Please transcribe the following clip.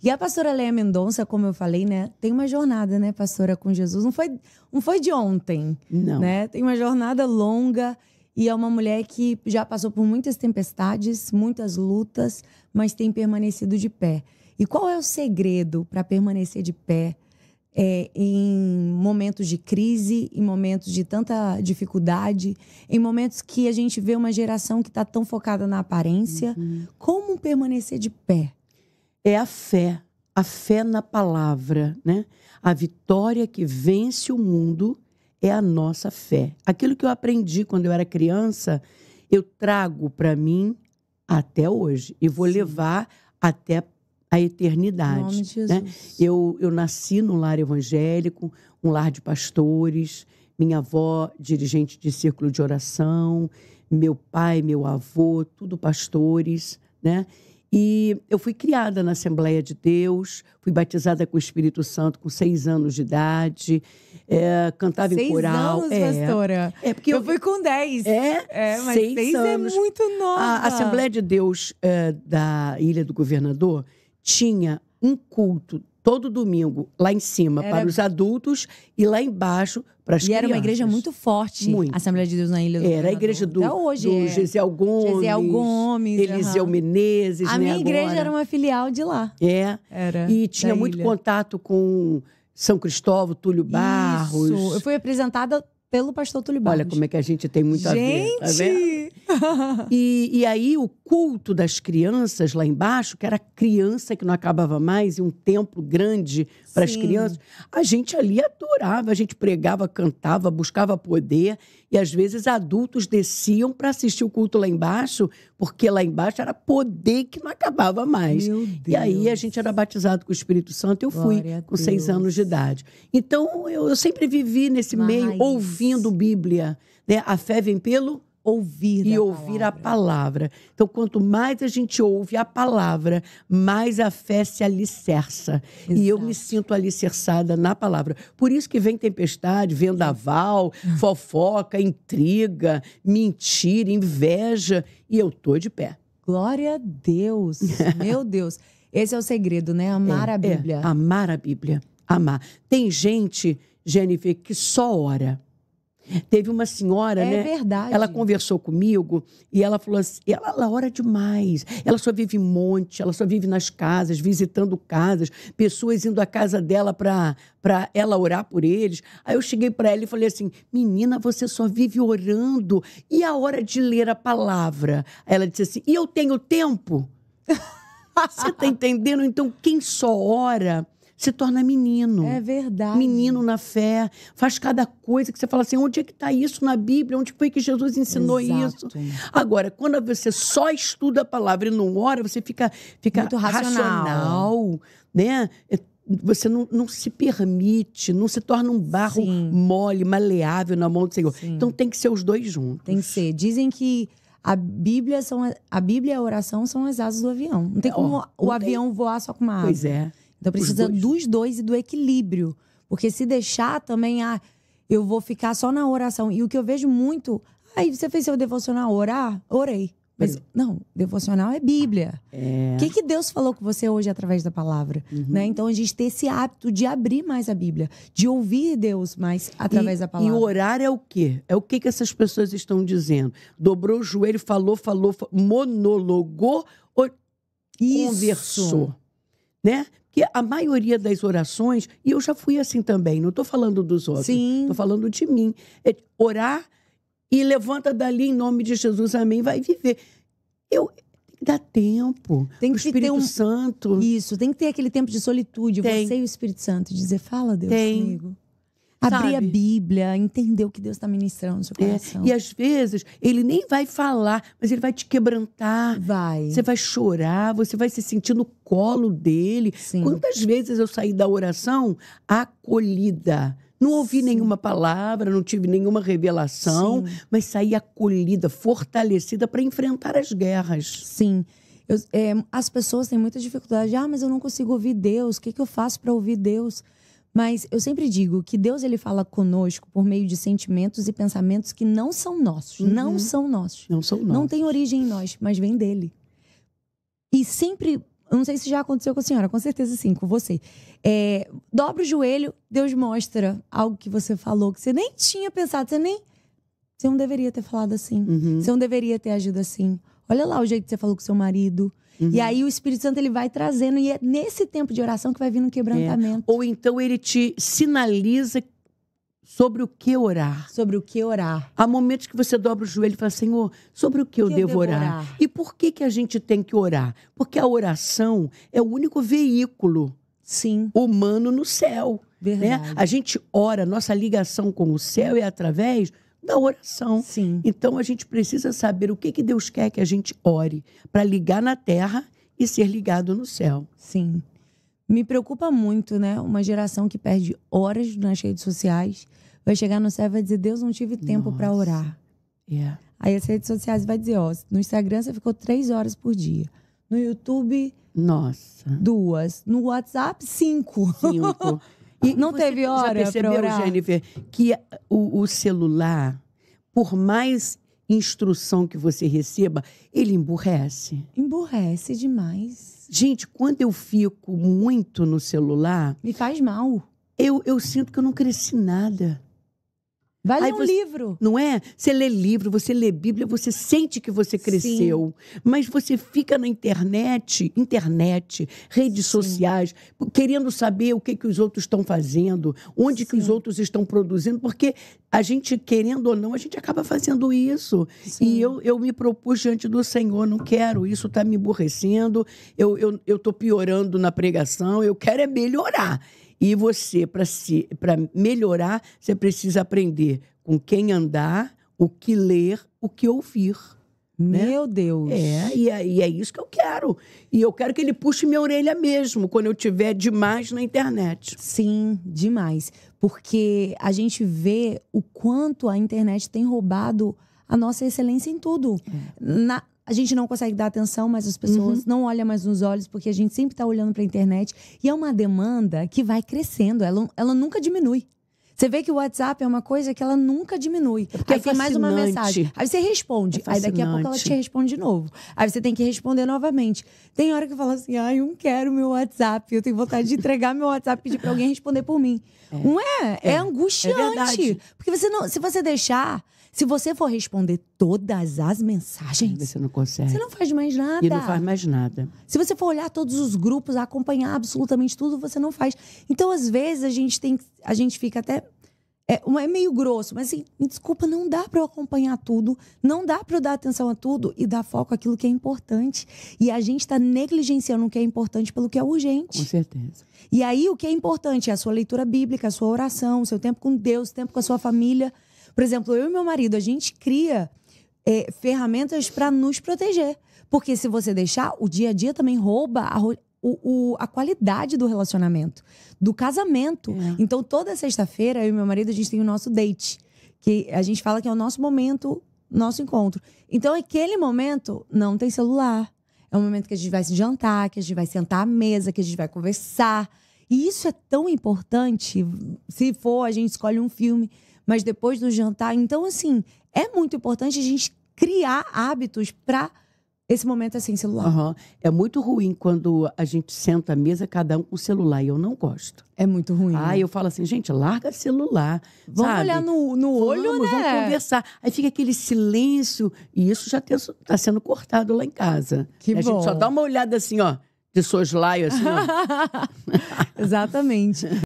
E a pastora Leia Mendonça, como eu falei, né, tem uma jornada, né, pastora, com Jesus. Não foi, não foi de ontem, não. né? Tem uma jornada longa e é uma mulher que já passou por muitas tempestades, muitas lutas, mas tem permanecido de pé. E qual é o segredo para permanecer de pé é, em momentos de crise, em momentos de tanta dificuldade, em momentos que a gente vê uma geração que está tão focada na aparência? Uhum. Como permanecer de pé? é a fé, a fé na palavra, né? A vitória que vence o mundo é a nossa fé. Aquilo que eu aprendi quando eu era criança, eu trago para mim até hoje e vou Sim. levar até a eternidade. Em nome de né? Jesus. Né? Eu, eu nasci num lar evangélico, um lar de pastores, minha avó, dirigente de círculo de oração, meu pai, meu avô, tudo pastores, né? E eu fui criada na Assembleia de Deus, fui batizada com o Espírito Santo com seis anos de idade, é, cantava seis em coral. Seis anos, é, pastora? É porque eu, eu fui com dez. É, é mas seis, seis é anos. é muito nova. A Assembleia de Deus é, da Ilha do Governador tinha um culto todo domingo lá em cima Era... para os adultos e lá embaixo para as E era uma igreja muito forte, muito. a Assembleia de Deus na Ilha do Era a igreja do, Até hoje, do é. Gesiel Gomes, Gesiel Gomes Eliseu uhum. Menezes, A né, minha igreja agora. era uma filial de lá. É, era e tinha muito ilha. contato com São Cristóvão, Túlio Barros. Isso. eu fui apresentada pelo pastor Túlio Barros. Olha como é que a gente tem muito gente! a ver. Tá vendo? e, e aí o culto das crianças lá embaixo, que era criança que não acabava mais, e um templo grande para as crianças, a gente ali adorava, a gente pregava, cantava, buscava poder, e às vezes adultos desciam para assistir o culto lá embaixo, porque lá embaixo era poder que não acabava mais. E aí a gente era batizado com o Espírito Santo, eu fui com seis anos de idade. Então eu, eu sempre vivi nesse meio ouvindo Bíblia. Né? A fé vem pelo ouvir e a ouvir palavra. a palavra. Então, quanto mais a gente ouve a palavra, mais a fé se alicerça. Exato. E eu me sinto alicerçada na palavra. Por isso que vem tempestade, vendaval, fofoca, intriga, mentira, inveja, e eu tô de pé. Glória a Deus. Meu Deus. Esse é o segredo, né? Amar é, a é. Bíblia. É. amar a Bíblia. Amar. Tem gente, Jennifer, que só ora. Teve uma senhora, é né? É verdade. Ela conversou comigo e ela falou assim: ela, ela ora demais. Ela só vive em monte, ela só vive nas casas, visitando casas, pessoas indo à casa dela para para ela orar por eles. Aí eu cheguei para ela e falei assim: "Menina, você só vive orando. E a hora de ler a palavra?" Ela disse assim: "E eu tenho tempo?" você está entendendo? Então quem só ora se torna menino. É verdade. Menino na fé, faz cada coisa que você fala assim: onde é que está isso na Bíblia? Onde foi que Jesus ensinou Exato. isso? Agora, quando você só estuda a palavra e não ora, você fica, fica Muito racional. racional né? É, você não, não se permite, não se torna um barro Sim. mole, maleável na mão do Senhor. Sim. Então tem que ser os dois juntos. Tem que ser. Dizem que a Bíblia, são, a Bíblia e a oração são as asas do avião. Não tem é, como oh, o tem. avião voar só com uma asa. Pois é. Então precisa dois. dos dois e do equilíbrio. Porque se deixar também, ah, eu vou ficar só na oração. E o que eu vejo muito, aí você fez seu devocional orar? Orei. Mas não, devocional é Bíblia. É. O é. que, que Deus falou com você hoje através da palavra? Uhum. Né? Então a gente tem esse hábito de abrir mais a Bíblia, de ouvir Deus mais através e, da palavra. E orar é o quê? É o que, que essas pessoas estão dizendo? Dobrou o joelho, falou, falou, falou monologou, or... conversou. Né? que a maioria das orações, e eu já fui assim também, não estou falando dos outros, estou falando de mim. É orar e levanta dali em nome de Jesus, amém, vai viver. Eu dá tempo. Tem que o Espírito ter um... Santo. Isso, tem que ter aquele tempo de solitude, tem. você e o Espírito Santo, dizer, fala Deus tem. comigo. Abrir a Bíblia, entender o que Deus está ministrando no seu é, coração. É. E às vezes, ele nem vai falar, mas ele vai te quebrantar. Vai. Você vai chorar, você vai se sentir no colo dele. Sim. Quantas vezes eu saí da oração acolhida? Não ouvi Sim. nenhuma palavra, não tive nenhuma revelação, Sim. mas saí acolhida, fortalecida para enfrentar as guerras. Sim. Eu, é, as pessoas têm muita dificuldade. Ah, mas eu não consigo ouvir Deus. O que, que eu faço para ouvir Deus? Mas eu sempre digo que Deus ele fala conosco por meio de sentimentos e pensamentos que não são nossos, uhum. não são nossos. Não são nossos. Não tem origem em nós, mas vem dele. E sempre eu não sei se já aconteceu com a senhora, com certeza sim, com você. É, dobra o joelho, Deus mostra algo que você falou, que você nem tinha pensado, você nem. Você não deveria ter falado assim. Uhum. Você não deveria ter agido assim. Olha lá o jeito que você falou com seu marido. Uhum. E aí o Espírito Santo ele vai trazendo e é nesse tempo de oração que vai vir um quebrantamento. É. Ou então ele te sinaliza sobre o que orar. Sobre o que orar. Há momentos que você dobra o joelho e fala, Senhor, sobre o que, que eu, eu devo orar? orar? E por que, que a gente tem que orar? Porque a oração é o único veículo Sim. humano no céu. Né? Verdade. Né? A gente ora, nossa ligação com o céu é através da oração. Sim. Então a gente precisa saber o que, que Deus quer que a gente ore para ligar na terra e ser ligado no céu. Sim. Me preocupa muito, né? Uma geração que perde horas nas redes sociais vai chegar no céu e vai dizer: Deus, não tive tempo para orar. Yeah. É. Aí as redes sociais vai dizer: ó, no Instagram você ficou três horas por dia. No YouTube, nossa, duas. No WhatsApp, cinco. Cinco. E não você teve hora já percebeu, Jennifer, que o, o celular, por mais instrução que você receba, ele emburrece. Emburrece demais. Gente, quando eu fico muito no celular. Me faz mal. Eu, eu sinto que eu não cresci nada. Vai ler um você, livro. Não é? Você lê livro, você lê Bíblia, você sente que você cresceu. Sim. Mas você fica na internet, internet, redes Sim. sociais, querendo saber o que, que os outros estão fazendo, onde Sim. que os outros estão produzindo, porque a gente, querendo ou não, a gente acaba fazendo isso. E eu, eu me propus diante do Senhor, não quero, isso está me emburrecendo, eu estou eu, eu piorando na pregação, eu quero é melhorar. E você, para se, melhorar, você precisa aprender com quem andar, o que ler, o que ouvir. Né? Meu né? Deus! É e, é, e é isso que eu quero. E eu quero que ele puxe minha orelha mesmo, quando eu tiver demais na internet. Sim, demais. Porque a gente vê o quanto a internet tem roubado a nossa excelência em tudo. É. Na, a gente não consegue dar atenção mais às pessoas, uhum. não olha mais nos olhos, porque a gente sempre está olhando para a internet. E é uma demanda que vai crescendo, ela, ela nunca diminui. Você vê que o WhatsApp é uma coisa que ela nunca diminui. É porque é aí é tem mais uma mensagem. Aí você responde. É aí daqui a pouco ela te responde de novo. Aí você tem que responder novamente. Tem hora que eu falo assim, ah, eu não quero meu WhatsApp. Eu tenho vontade de entregar meu WhatsApp e pedir pra alguém responder por mim. É. Não é? É, angustiante. porque você não, se você deixar, se você for responder todas as mensagens. Você não consegue. Você não faz mais nada. E não faz mais nada. Se você for olhar todos os grupos, acompanhar absolutamente tudo, você não faz. Então, às vezes, a gente tem. A gente fica até. É, é meio grosso, mas assim, me desculpa, não dá para eu acompanhar tudo, não dá para eu dar atenção a tudo e dar foco àquilo que é importante. E a gente está negligenciando o que é importante pelo que é urgente. Com certeza. E aí, o que é importante é a sua leitura bíblica, a sua oração, o seu tempo com Deus, o tempo com a sua família por exemplo, eu e meu marido, a gente cria é, ferramentas para nos proteger. Porque se você deixar, o dia a dia também rouba a, o, o, a qualidade do relacionamento, do casamento. É. Então, toda sexta-feira, eu e meu marido, a gente tem o nosso date. Que a gente fala que é o nosso momento, nosso encontro. Então, aquele momento não tem celular. É um momento que a gente vai se jantar, que a gente vai sentar à mesa, que a gente vai conversar. E isso é tão importante. Se for, a gente escolhe um filme mas depois do jantar. Então, assim, é muito importante a gente criar hábitos para esse momento é sem assim, celular. Uhum. É muito ruim quando a gente senta à mesa, cada um com celular, e eu não gosto. É muito ruim. Ah, né? eu falo assim, gente, larga celular. Vamos sabe? olhar no, no olho, vamos, né? Vamos conversar. Aí fica aquele silêncio, e isso já está sendo cortado lá em casa. Que bom. A gente só dá uma olhada assim, ó, de soslaio, assim, ó. Exatamente.